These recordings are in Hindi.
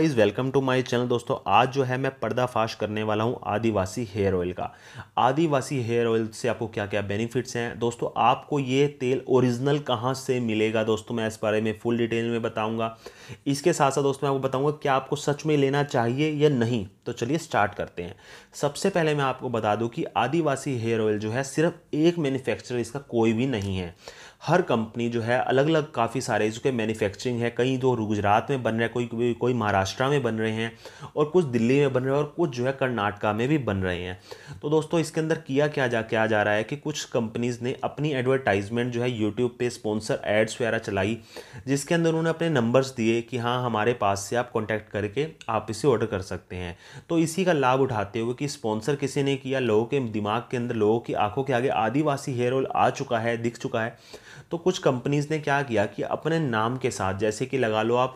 is welcome to my channel दोस्तों आज जो है मैं पर्दाफाश करने वाला हूँ आदिवासी हेयर ऑयल का आदिवासी हेयर ऑयल से आपको क्या क्या बेनिफिट्स हैं दोस्तों आपको ये तेल ओरिजिनल कहाँ से मिलेगा दोस्तों मैं इस बारे में फुल डिटेल में बताऊँगा इसके साथ साथ दोस्तों मैं आपको बताऊँगा क्या आपको सच में लेना चाहिए या नहीं तो चलिए स्टार्ट करते हैं सबसे पहले मैं आपको बता दूँ कि आदिवासी हेयर ऑयल जो है सिर्फ एक मैन्युफैक्चरर इसका कोई भी नहीं है हर कंपनी जो है अलग अलग काफ़ी सारे इसके मैन्युफैक्चरिंग है कहीं जो गुजरात में बन रहे हैं कोई कोई, कोई महाराष्ट्र में बन रहे हैं और कुछ दिल्ली में बन रहे हैं और कुछ जो है कर्नाटका में भी बन रहे हैं तो दोस्तों इसके अंदर किया क्या जा क्या जा रहा है कि कुछ कंपनीज़ ने अपनी एडवर्टाइजमेंट जो है यूट्यूब पर स्पॉन्सर एड्स वगैरह चलाई जिसके अंदर उन्होंने अपने नंबर्स दिए कि हाँ हमारे पास से आप कॉन्टैक्ट करके आप इसे ऑर्डर कर सकते हैं तो इसी का लाभ उठाते हुए कि स्पॉन्सर किसी ने किया लोगों के दिमाग के अंदर लोगों की आंखों के आगे आदिवासी हेयर ऑयल आ चुका है दिख चुका है तो कुछ कंपनीज़ ने क्या किया कि अपने नाम के साथ जैसे कि लगा लो आप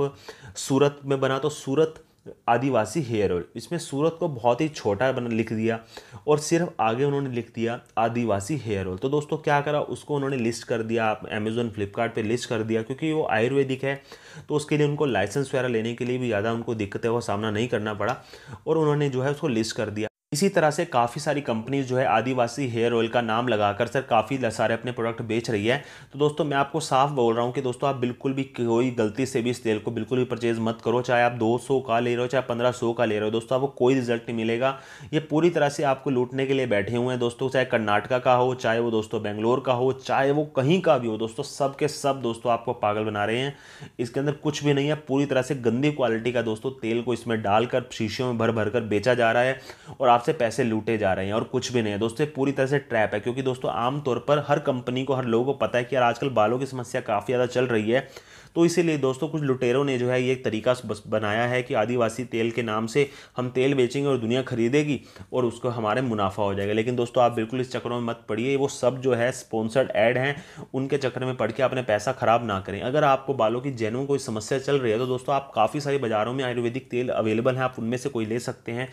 सूरत में बना तो सूरत आदिवासी हेयर ऑयल इसमें सूरत को बहुत ही छोटा बना लिख दिया और सिर्फ आगे उन्होंने लिख दिया आदिवासी हेयर ऑयल तो दोस्तों क्या करा उसको उन्होंने लिस्ट कर दिया आप अमेज़ोन फ्लिपकार्ट लिस्ट कर दिया क्योंकि वो आयुर्वेदिक है तो उसके लिए उनको लाइसेंस वगैरह लेने के लिए भी ज़्यादा उनको दिक्कतें का सामना नहीं करना पड़ा और उन्होंने जो है उसको लिस्ट कर दिया इसी तरह से काफ़ी सारी कंपनीज जो है आदिवासी हेयर ऑयल का नाम लगाकर सर काफ़ी सारे अपने प्रोडक्ट बेच रही है तो दोस्तों मैं आपको साफ बोल रहा हूँ कि दोस्तों आप बिल्कुल भी कोई गलती से भी इस तेल को बिल्कुल भी परचेज़ मत करो चाहे आप 200 का ले रहे हो चाहे 1500 का ले रहे हो दोस्तों आपको कोई रिजल्ट नहीं मिलेगा ये पूरी तरह से आपको लूटने के लिए बैठे हुए हैं दोस्तों चाहे कर्नाटका का हो चाहे वो दोस्तों बेंगलोर का हो चाहे वो कहीं का भी हो दोस्तों सब के सब दोस्तों आपको पागल बना रहे हैं इसके अंदर कुछ भी नहीं है पूरी तरह से गंदी क्वालिटी का दोस्तों तेल को इसमें डालकर शीशियों में भर भर कर बेचा जा रहा है और आप आपसे पैसे लूटे जा रहे हैं और कुछ भी नहीं है दोस्तों पूरी तरह से ट्रैप है क्योंकि दोस्तों आमतौर पर हर कंपनी को हर लोगों को पता है कि यार आजकल बालों की समस्या काफ़ी ज़्यादा चल रही है तो इसीलिए दोस्तों कुछ लुटेरों ने जो है ये एक तरीका बनाया है कि आदिवासी तेल के नाम से हम तेल बेचेंगे और दुनिया खरीदेगी और उसको हमारे मुनाफा हो जाएगा लेकिन दोस्तों आप बिल्कुल इस चक्रों में मत पड़िए वो सब जो है स्पॉन्सर्ड ऐड हैं उनके चक्र में पढ़ के अपने पैसा ख़राब ना करें अगर आपको बालों की जेनुअन कोई समस्या चल रही है तो दोस्तों आप काफ़ी सारे बाज़ारों में आयुर्वेदिक तेल अवेलेबल हैं आप उनमें से कोई ले सकते हैं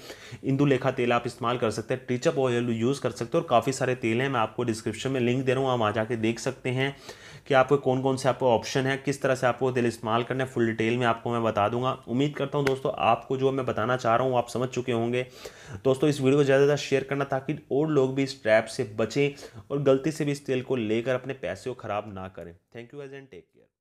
इंदुलेखा तेल आप आप इस्तेमाल कर सकते हैं टीचअप ऑयल यूज़ कर सकते हो और काफ़ी सारे तेल हैं मैं आपको डिस्क्रिप्शन में लिंक दे रहा हूँ आप वहाँ जाके देख सकते हैं कि आपको कौन कौन से आपको ऑप्शन है किस तरह से आपको तेल इस्तेमाल करना है फुल डिटेल में आपको मैं बता दूंगा उम्मीद करता हूँ दोस्तों आपको जो मैं बताना चाह रहा हूँ आप समझ चुके होंगे दोस्तों इस वीडियो को ज़्यादा से ज़्यादा शेयर करना ताकि और लोग भी इस ट्रैप से बचें और गलती से भी इस तेल को लेकर अपने पैसे को ख़राब ना करें thank you age and take care